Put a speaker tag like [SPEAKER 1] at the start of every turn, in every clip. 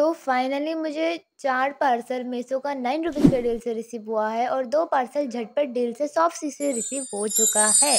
[SPEAKER 1] तो फाइनली मुझे चार पार्सल मेसो का नाइन रुपीज़ के डील से रिसीव हुआ है और दो पार्सल झटपट डील से सॉफ्ट सी से रिसीव हो चुका है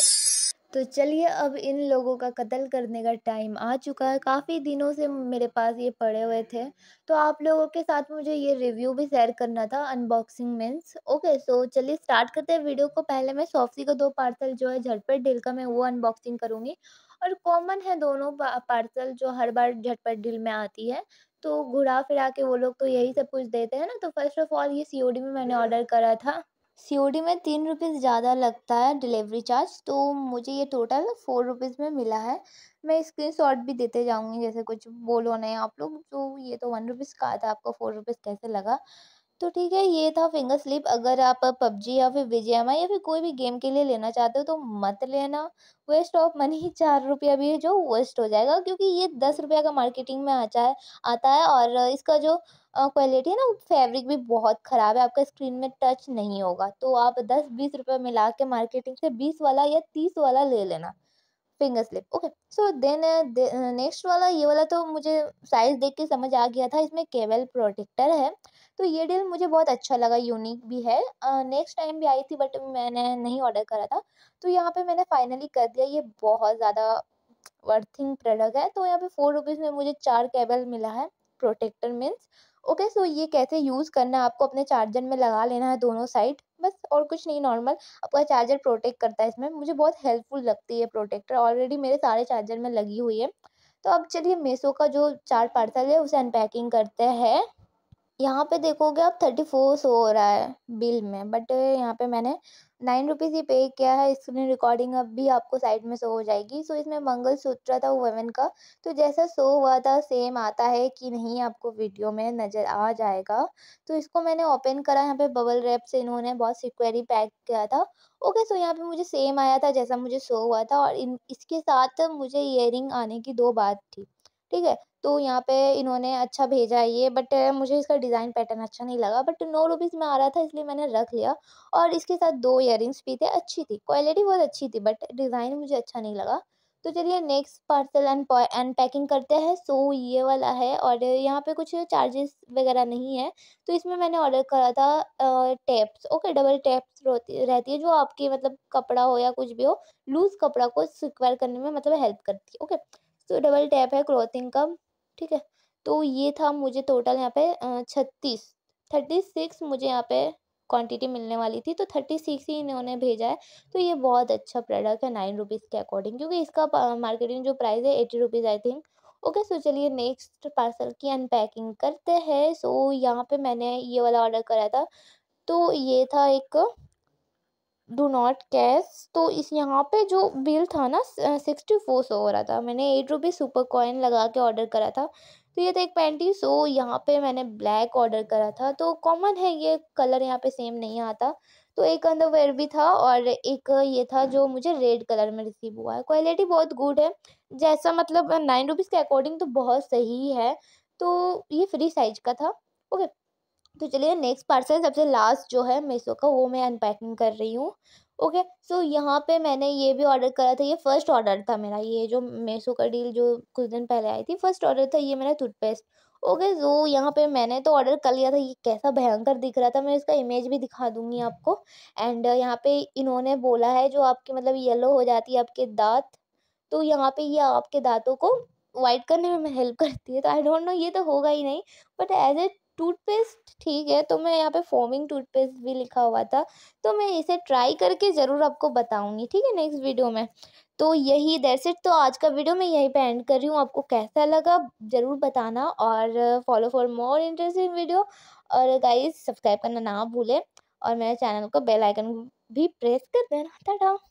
[SPEAKER 1] तो चलिए अब इन लोगों का कत्ल करने का टाइम आ चुका है काफ़ी दिनों से मेरे पास ये पड़े हुए थे तो आप लोगों के साथ मुझे ये रिव्यू भी शेयर करना था अनबॉक्सिंग मीन्स ओके सो चलिए स्टार्ट करते हैं वीडियो को पहले मैं सॉफ्टी का दो पार्सल जो है झटपट डील का मैं वो अनबॉक्सिंग करूँगी और कॉमन है दोनों पार्सल जो हर बार झटपट डील में आती है तो घुरा फिरा के वो लोग तो यही सब कुछ देते हैं ना तो फर्स्ट ऑफ ऑल ये सी में मैंने ऑर्डर हम्म। करा था सी में तीन रुपीज़ ज़्यादा लगता है डिलीवरी चार्ज तो मुझे ये टोटल फोर रुपीज़ में मिला है मैं स्क्रीन शॉट भी देते जाऊँगी जैसे कुछ बोलो नहीं आप लोग तो ये तो वन रुपीज़ का था आपको फोर रुपीज़ कैसे लगा तो ठीक है ये था फिंगर स्लिप अगर आप पबजी या फिर बीजेएमआई या फिर कोई भी गेम के लिए लेना चाहते हो तो मत लेना वेस्ट ऑफ मनी चार रुपया भी है जो वेस्ट हो जाएगा क्योंकि ये दस रुपया का मार्केटिंग में आता है आता है और इसका जो क्वालिटी है ना वो फैब्रिक भी बहुत ख़राब है आपका स्क्रीन में टच नहीं होगा तो आप दस बीस रुपये मिला के मार्केटिंग से बीस वाला या तीस वाला ले लेना finger slip okay so then next वाला ये वाला तो मुझे साइज़ देख के समझ आ गया था इसमें केवल प्रोटेक्टर है तो ये डील मुझे बहुत अच्छा लगा यूनिक भी है नेक्स्ट uh, टाइम भी आई थी बट मैंने नहीं ऑर्डर करा था तो यहाँ पे मैंने फाइनली कर दिया ये बहुत ज़्यादा वर्थिंग प्रोडक्ट है तो यहाँ पे फोर रुपीज़ में मुझे चार केबल मिला है प्रोटेक्टर मीन्स ओके सो ये कैसे यूज़ करना है आपको अपने चार्जर में लगा लेना है दोनों साइड बस और कुछ नहीं नॉर्मल आपका चार्जर प्रोटेक्ट करता है इसमें मुझे बहुत हेल्पफुल लगती है प्रोटेक्टर ऑलरेडी मेरे सारे चार्जर में लगी हुई है तो अब चलिए मेसो का जो चार पार्सल है उसे अनपैकिंग करते हैं यहाँ पे देखोगे आप थर्टी फोर सो हो रहा है बिल में बट यहाँ पे मैंने नाइन रुपीज़ ही पे किया है स्क्रीन रिकॉर्डिंग अब भी आपको साइड में शो हो जाएगी सो इसमें मंगल सूत्र था वेमेन का तो जैसा शो हुआ था सेम आता है कि नहीं आपको वीडियो में नज़र आ जाएगा तो इसको मैंने ओपन करा यहाँ पे बबल रैप से इन्होंने बहुत सिक्वेरी पैक किया था ओके सो यहाँ पे मुझे सेम आया था जैसा मुझे शो हुआ था और इन इसके साथ मुझे ईयर आने की दो बात थी ठीक है तो यहाँ पे इन्होंने अच्छा भेजा है ये बट मुझे इसका डिज़ाइन पैटर्न अच्छा नहीं लगा बट नौ रुपीज़ में आ रहा था इसलिए मैंने रख लिया और इसके साथ दो इयर भी थे अच्छी थी क्वालिटी बहुत अच्छी थी बट डिज़ाइन मुझे अच्छा नहीं लगा तो चलिए नेक्स्ट पार्सल अनपैकिंग करते हैं सो so, ये वाला है और यहाँ पे कुछ चार्जेस वगैरह नहीं है तो इसमें मैंने ऑर्डर करा था टेप्स ओके डबल टेप्स रहती है जो आपकी मतलब कपड़ा हो या कुछ भी हो लूज़ कपड़ा को सिक्वायर करने में मतलब हेल्प करती है ओके तो डबल टैप है क्लॉथिंग का ठीक है तो ये था मुझे टोटल यहाँ पे छत्तीस थर्टी सिक्स मुझे यहाँ पे क्वांटिटी मिलने वाली थी तो थर्टी सिक्स ही इन्होंने भेजा है तो ये बहुत अच्छा प्रोडक्ट है नाइन रुपीज़ के अकॉर्डिंग क्योंकि इसका मार्केटिंग जो प्राइस है eighty rupees I think okay so चलिए नेक्स्ट पार्सल की अनपैकिंग करते हैं सो so, यहाँ पे मैंने ये वाला ऑर्डर करा था तो ये था एक डू नॉट कैश तो इस यहाँ पे जो बिल था ना सिक्सटी फोर सौ हो रहा था मैंने एट रुपीज़ सुपर कॉइन लगा के ऑर्डर करा था तो ये था तो एक पैंटी सो यहाँ पे मैंने ब्लैक ऑर्डर करा था तो कॉमन है ये कलर यहाँ पे सेम नहीं आता तो एक अंडरवेयर भी था और एक ये था जो मुझे रेड कलर में रिसीव हुआ है क्वालिटी बहुत गुड है जैसा मतलब नाइन रुपीज़ के अकॉर्डिंग तो बहुत सही है तो ये फ्री साइज का था ओके तो चलिए नेक्स्ट पार्सल सबसे लास्ट जो है मेसो का वो मैं अनपैकिंग कर रही हूँ ओके सो यहाँ पे मैंने ये भी ऑर्डर करा था ये फ़र्स्ट ऑर्डर था मेरा ये जो मेसो का डील जो कुछ दिन पहले आई थी फर्स्ट ऑर्डर था ये मेरा टूथपेस्ट ओके सो यहाँ पे मैंने तो ऑर्डर कर लिया था ये कैसा भयंकर दिख रहा था मैं इसका इमेज भी दिखा दूंगी आपको एंड यहाँ पे इन्होंने बोला है जो आपके मतलब येलो हो जाती है आपके दांत तो यहाँ पे ये आपके दांतों को वाइट करने में हेल्प करती है तो आई डोंट नो ये तो होगा ही नहीं बट एज ए टूथपेस्ट ठीक है तो मैं यहाँ पे फोमिंग टूथपेस्ट भी लिखा हुआ था तो मैं इसे ट्राई करके ज़रूर आपको बताऊँगी ठीक है नेक्स्ट वीडियो में तो यही दैट्स इट तो आज का वीडियो मैं यहीं पे एंड कर रही हूँ आपको कैसा लगा ज़रूर बताना और follow for more interesting video और गाइज सब्सक्राइब करना ना भूलें और मेरे चैनल को बेल आइकन भी प्रेस कर देना टाटा